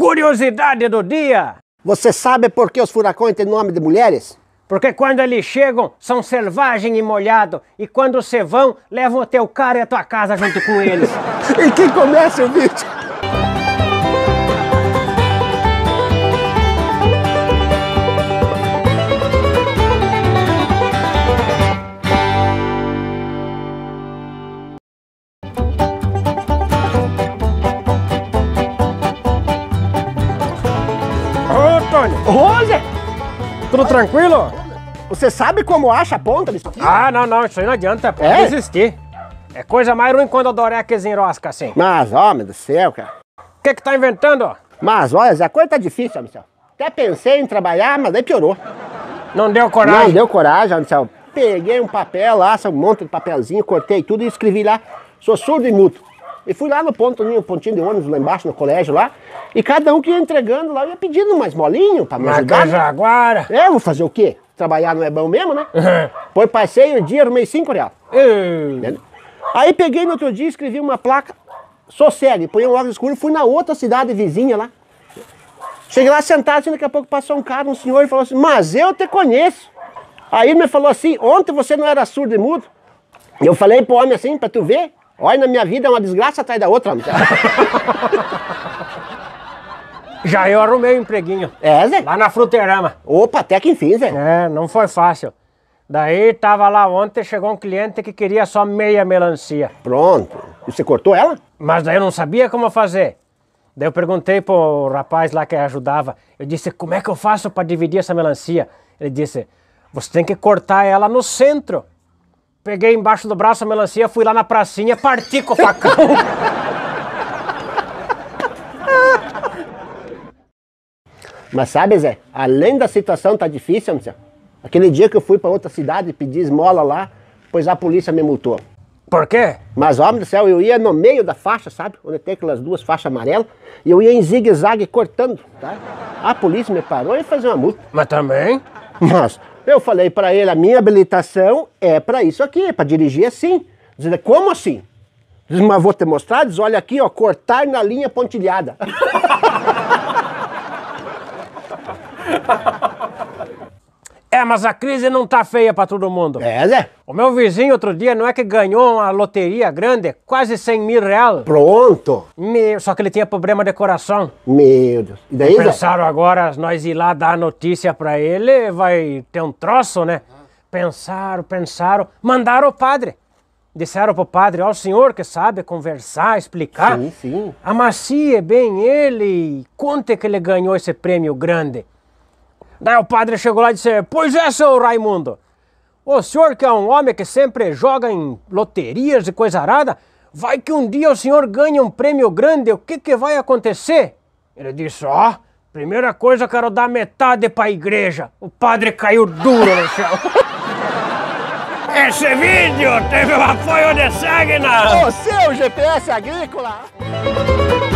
Curiosidade do dia! Você sabe por que os furacões têm nome de mulheres? Porque quando eles chegam, são selvagem e molhado. E quando se vão, levam o teu cara e a tua casa junto com eles. e quem começa o vídeo? Rony? Tudo tranquilo? Você sabe como acha a ponta disso aqui? Ah, não, não, isso aí não adianta, é pode é? desistir. É coisa mais ruim quando o Dorex enrosca assim. Mas, homem do céu, cara. O que que tá inventando? Mas, olha, a coisa tá difícil, Amicel. Até pensei em trabalhar, mas aí piorou. Não deu coragem? Não deu coragem, Amicel. Peguei um papel lá, um monte de papelzinho, cortei tudo e escrevi lá. Sou surdo e mudo. E fui lá no ponto, no pontinho de ônibus lá embaixo, no colégio lá. E cada um que ia entregando lá, ia pedindo mais molinho pra me Mas ajudar. Né? agora... É, vou fazer o quê? Trabalhar não é bom mesmo, né? Uhum. Pois passei o um dia, arrumei cinco reais. Uhum. Aí peguei no outro dia, escrevi uma placa, sossegue, põe um óculos escuro, fui na outra cidade vizinha lá. Cheguei lá sentado, assim, daqui a pouco passou um cara, um senhor, e falou assim, mas eu te conheço. Aí ele me falou assim, ontem você não era surdo e mudo? Eu falei pro homem assim, pra tu ver, Olha, na minha vida é uma desgraça atrás da outra. Já eu arrumei um empreguinho. É, Zé? Lá na Fruterama. Opa, até que enfim, Zé. É, não foi fácil. Daí tava lá ontem, chegou um cliente que queria só meia melancia. Pronto. E você cortou ela? Mas daí eu não sabia como fazer. Daí eu perguntei pro rapaz lá que ajudava. Eu disse, como é que eu faço para dividir essa melancia? Ele disse, você tem que cortar ela no centro. Peguei embaixo do braço a melancia, fui lá na pracinha, parti com o facão. Mas sabe, Zé, além da situação tá difícil, Aquele dia que eu fui para outra cidade pedir esmola lá, pois a polícia me multou. Por quê? Mas, homem do céu, eu ia no meio da faixa, sabe? Onde tem aquelas duas faixas amarelas. E eu ia em zigue-zague cortando, tá? A polícia me parou e fez uma multa. Mas também? Mas eu falei para ele, a minha habilitação é para isso aqui, é para dirigir assim. Diz, como assim? Diz, mas vou te mostrar, diz, olha aqui, ó, cortar na linha pontilhada. É, mas a crise não tá feia para todo mundo. É, Zé. O meu vizinho outro dia não é que ganhou uma loteria grande, quase 100 mil reais? Pronto. Meu, só que ele tinha problema de coração. Meu Deus. E daí, Pensaram Zé? agora, nós ir lá dar a notícia pra ele, vai ter um troço, né? Pensaram, pensaram, mandaram o padre. Disseram pro padre, ó, o senhor que sabe conversar, explicar. Sim, sim. Amacie bem ele e conte que ele ganhou esse prêmio grande. Daí o padre chegou lá e disse: Pois é, seu Raimundo. O senhor que é um homem que sempre joga em loterias e coisa arada, vai que um dia o senhor ganha um prêmio grande, o que, que vai acontecer? Ele disse: Ó, oh, primeira coisa eu quero dar metade para a igreja. O padre caiu duro no chão. Esse vídeo teve o apoio de Sagna. O seu GPS agrícola.